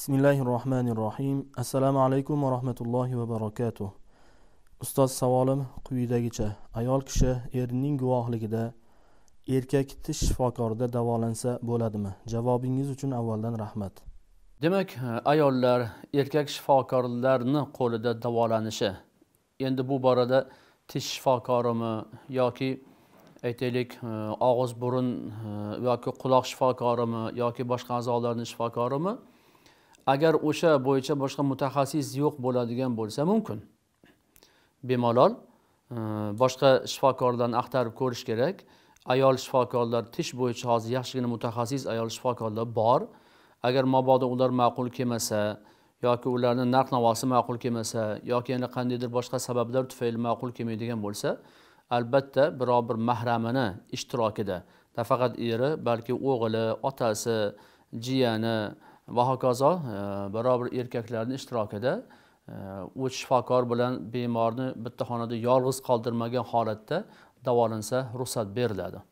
bismillahi rohmanir rohiym assalomu alaykum va rahmatullohi va barakatuh ustoz savolim quyidagicha ayol kishi erining guvohligida erkak tish shifokorida davolansa bo'ladimi javobingiz uchun avvaldan rahmat demak e, ayollar erkak shifokorlarni qo'lida davolanishi endi bu borada tish shifokorimi yoki aytaylik e, og'iz burun e, yoki quloq shifokorimi yoki boshqa a'zolarni shifokorimi agar o'sha bo'yicha boshqa mutaxassis yo'q bo'ladigan bo'lsa mumkin bemalol e, boshqa shifokordan axtarib ko'rish kerak ayol shifokorlar tish bo'yicha hozir yaxshigina mutaxassis ayol shifokorlar bor agar mabodo ular ma'qul kelmasa yoki ularni narx navosi ma'qul kelmasa yoki yana qandaydir boshqa sabablar tufayli ma'qul kelmaydigan bo'lsa albatta biror bir mahramini ishtirokida nafaqat eri balki o'g'li otasi jiyani va hokazo e, barobir erkaklarni ishtirokida e, u shifokor bilan bemorni bitta xonada yolg'iz qoldirmagan holatda davolansa ruxsat beriladi